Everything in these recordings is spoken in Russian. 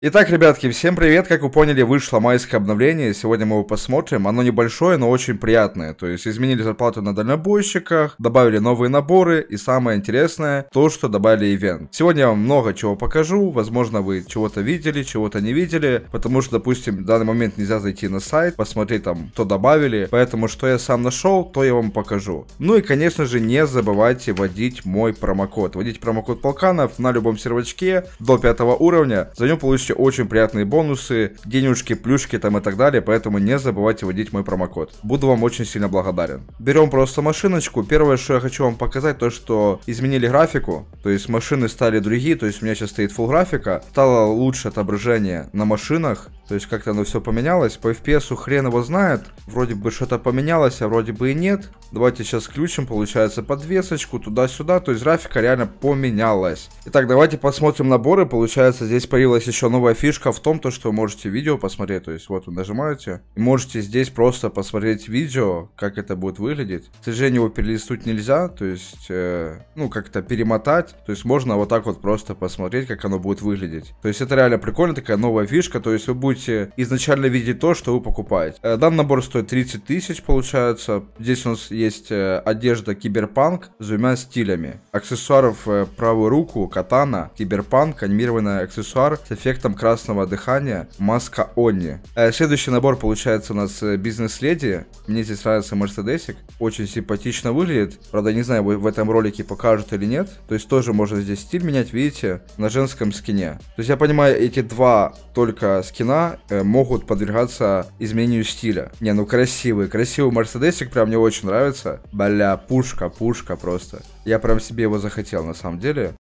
Итак, ребятки, всем привет! Как вы поняли, вышло майское обновление, сегодня мы его посмотрим. Оно небольшое, но очень приятное. То есть изменили зарплату на дальнобойщиках, добавили новые наборы и самое интересное, то, что добавили ивент. Сегодня я вам много чего покажу, возможно вы чего-то видели, чего-то не видели, потому что, допустим, в данный момент нельзя зайти на сайт, посмотреть там, что добавили, поэтому что я сам нашел, то я вам покажу. Ну и, конечно же, не забывайте вводить мой промокод. Вводите промокод Полканов на любом сервачке до пятого уровня, за него получится получите очень приятные бонусы, денежки, плюшки там и так далее, поэтому не забывайте вводить мой промокод. Буду вам очень сильно благодарен. Берем просто машиночку. Первое, что я хочу вам показать, то что изменили графику, то есть машины стали другие, то есть у меня сейчас стоит full графика, стало лучше отображение на машинах, то есть как-то оно все поменялось. По FPS хрен его знает. Вроде бы что-то поменялось, а вроде бы и нет. Давайте сейчас включим, получается, подвесочку туда-сюда. То есть графика реально поменялась. Итак, давайте посмотрим наборы. Получается, здесь появилась еще новая фишка в том, то, что вы можете видео посмотреть. То есть вот вы нажимаете. И можете здесь просто посмотреть видео, как это будет выглядеть. К сожалению, его перелистнуть нельзя. То есть, э, ну, как-то перемотать. То есть можно вот так вот просто посмотреть, как оно будет выглядеть. То есть это реально прикольно, такая новая фишка. То есть вы будете будете изначально видеть то, что вы покупаете. Э, данный набор стоит 30 тысяч, получается. Здесь у нас есть э, одежда киберпанк с двумя стилями. Аксессуаров э, правую руку, катана, киберпанк, анимированный аксессуар с эффектом красного дыхания, маска Онни. Следующий набор получается у нас бизнес-леди. Мне здесь нравится Мерседесик. Очень симпатично выглядит. Правда, не знаю, в этом ролике покажут или нет. То есть тоже можно здесь стиль менять, видите, на женском скине. То есть я понимаю, эти два только скина, Э, могут подвергаться изменению стиля. Не, ну красивый, красивый Мерседесик, прям мне очень нравится. Бля, пушка, пушка просто. Я прям себе его захотел на самом деле.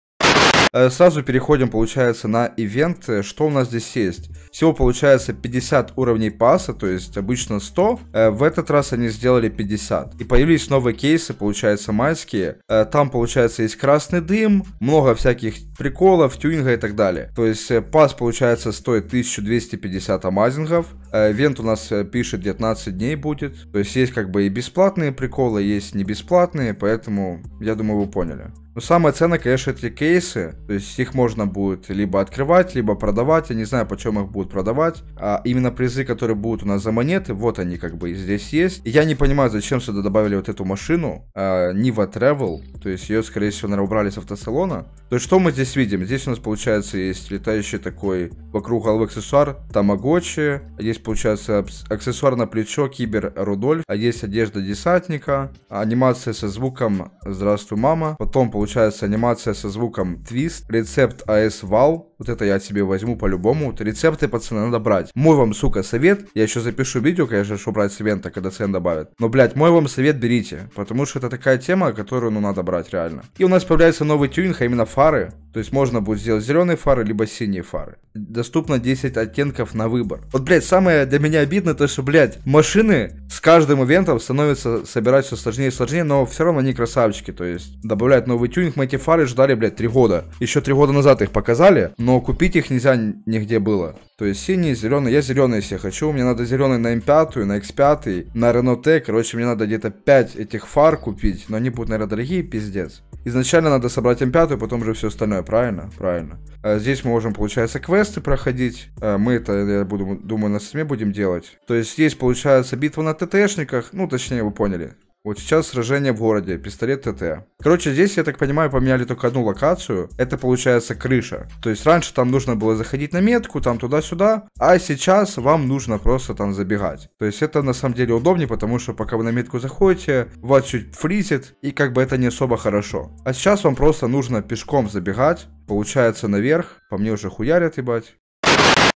Э, сразу переходим, получается, на ивент. Э, что у нас здесь есть? Всего, получается, 50 уровней паса, то есть обычно 100. Э, в этот раз они сделали 50. И появились новые кейсы, получается, майские. Там, получается, есть красный дым, много всяких приколов, тюнинга и так далее. То есть пас, получается, стоит 1250 амазингов. Э, Вент у нас э, пишет 19 дней будет. То есть есть как бы и бесплатные приколы, есть не бесплатные, поэтому я думаю вы поняли. Но самое ценное, конечно, эти кейсы. То есть их можно будет либо открывать, либо продавать. Я не знаю, почем их будут продавать. А именно призы, которые будут у нас за монеты, вот они как бы здесь есть. я не понимаю, зачем сюда добавили вот эту машину. А, Niva Travel. То есть ее, скорее всего, наверное, убрали с автосалона. То есть что мы здесь видим? Здесь у нас, получается, есть летающий такой вокруг головы аксессуар. Тамагочи. Есть Здесь получается аксессуар на плечо Кибер Рудольф. А есть одежда десантника. Анимация со звуком «Здравствуй, мама». Потом получается анимация со звуком «Твист». Рецепт АС Вал. Вот это я себе возьму по-любому. Вот рецепты, пацаны, надо брать. Мой вам, сука, совет. Я еще запишу видео, конечно, что брать с ивента, когда цен добавят. Но, блядь, мой вам совет берите. Потому что это такая тема, которую, ну, надо брать реально. И у нас появляется новый тюнинг, а именно фары. То есть можно будет сделать зеленые фары, либо синие фары. Доступно 10 оттенков на выбор. Вот, блядь, самое самое для меня обидно то что, блядь, машины с каждым ивентом становится собирать все сложнее и сложнее, но все равно они красавчики, то есть добавляют новый тюнинг, мы эти фары ждали, блядь, три года. Еще три года назад их показали, но купить их нельзя нигде было. То есть синие, зеленые, я зеленые себе хочу, мне надо зеленый на М5, на X5, на Renault T, короче, мне надо где-то 5 этих фар купить, но они будут, наверное, дорогие, пиздец. Изначально надо собрать М5, потом же все остальное, правильно? Правильно. А здесь мы можем, получается, квесты проходить, а мы это, я буду, думаю, на стриме будем делать. То есть здесь, получается, битва на ТТшниках, ну точнее вы поняли. Вот сейчас сражение в городе, пистолет ТТ. Короче, здесь, я так понимаю, поменяли только одну локацию. Это получается крыша. То есть раньше там нужно было заходить на метку, там туда-сюда. А сейчас вам нужно просто там забегать. То есть это на самом деле удобнее, потому что пока вы на метку заходите, вас чуть фризит. И как бы это не особо хорошо. А сейчас вам просто нужно пешком забегать. Получается наверх. По мне уже хуярят, ебать.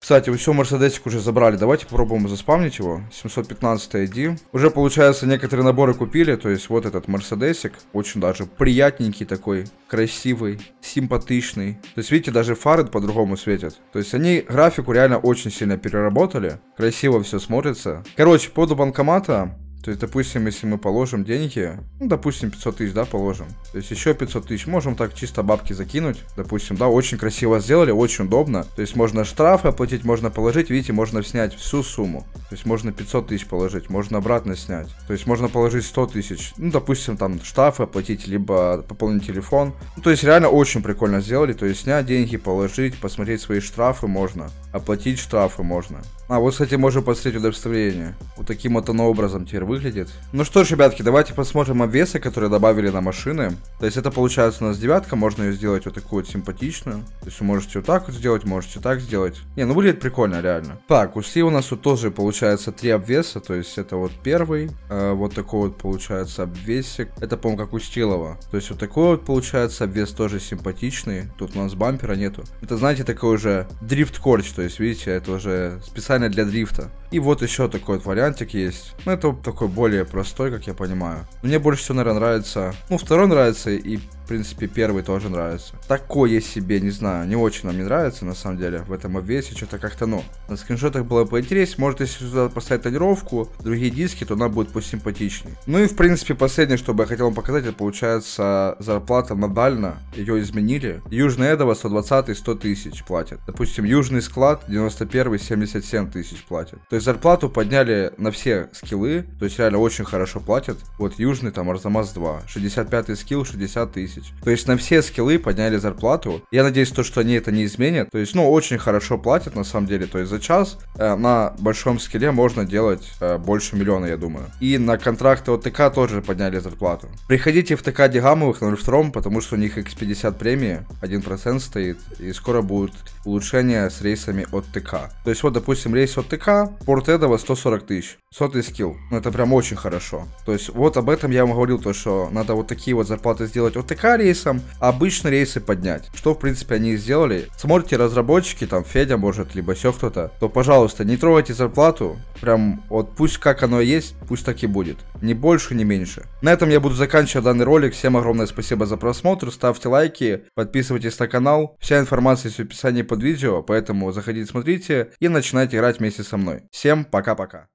Кстати, все, Мерседесик уже забрали. Давайте попробуем заспамнить его. 715 ID. Уже, получается, некоторые наборы купили. То есть вот этот Мерседесик. Очень даже приятненький такой. Красивый, симпатичный. То есть, видите, даже фары по-другому светят. То есть они графику реально очень сильно переработали. Красиво все смотрится. Короче, под поводу банкомата. То есть, допустим, если мы положим деньги, ну, допустим, 500 тысяч, да, положим. То есть еще 500 тысяч можем так чисто бабки закинуть, допустим, да, очень красиво сделали, очень удобно. То есть можно штрафы оплатить, можно положить, видите, можно снять всю сумму. То есть можно 500 тысяч положить, можно обратно снять. То есть можно положить 100 тысяч, ну, допустим, там штрафы оплатить, либо пополнить телефон. Ну, то есть реально очень прикольно сделали, то есть снять деньги, положить, посмотреть свои штрафы можно. Оплатить штрафы можно. А, вот, кстати, можно посмотреть удостоверение. Вот таким вот оно образом теперь выглядит. Ну что ж, ребятки, давайте посмотрим обвесы, которые добавили на машины. То есть это получается у нас девятка, можно ее сделать вот такую вот симпатичную. То есть вы можете вот так вот сделать, можете так сделать. Не, ну выглядит прикольно, реально. Так, усли у нас вот тоже получается три обвеса, то есть это вот первый, э, вот такой вот получается обвесик. Это, по-моему, как у Стилова. То есть вот такой вот получается обвес тоже симпатичный. Тут у нас бампера нету. Это, знаете, такой уже дрифт-корч, то то есть, видите, это уже специально для дрифта. И вот еще такой вот вариантик есть. ну это такой более простой, как я понимаю. Мне больше всего, наверное, нравится... Ну, второй нравится и принципе, первый тоже нравится. Такое себе, не знаю, не очень нам не нравится, на самом деле, в этом обвесе, что-то как-то, ну. На скриншотах было поинтереснее, может, если сюда поставить тонировку, другие диски, то она будет пусть симпатичнее. Ну и, в принципе, последнее, что бы я хотел вам показать, это, получается, зарплата модально, ее изменили. Южный Эдова 120 100 тысяч платят. Допустим, Южный склад 91 77 тысяч платят. То есть зарплату подняли на все скиллы, то есть реально очень хорошо платят. Вот Южный там Арзамас 2, 65 скилл 60 тысяч тысяч. То есть на все скиллы подняли зарплату. Я надеюсь, то, что они это не изменят. То есть, ну, очень хорошо платят на самом деле. То есть за час э, на большом скилле можно делать э, больше миллиона, я думаю. И на контракты от ТК тоже подняли зарплату. Приходите в ТК Дигамовых на Люфтром, потому что у них X50 премии, 1% стоит, и скоро будут улучшения с рейсами от ТК. То есть вот, допустим, рейс от ТК, порт этого 140 тысяч, сотый скилл. Ну, это прям очень хорошо. То есть вот об этом я вам говорил, то что надо вот такие вот зарплаты сделать от ТК, АПК рейсам, а рейсы поднять. Что, в принципе, они и сделали. Смотрите, разработчики, там, Федя, может, либо еще кто-то, то, пожалуйста, не трогайте зарплату. Прям вот пусть как оно есть, пусть так и будет. Ни больше, ни меньше. На этом я буду заканчивать данный ролик. Всем огромное спасибо за просмотр. Ставьте лайки, подписывайтесь на канал. Вся информация есть в описании под видео, поэтому заходите, смотрите и начинайте играть вместе со мной. Всем пока-пока.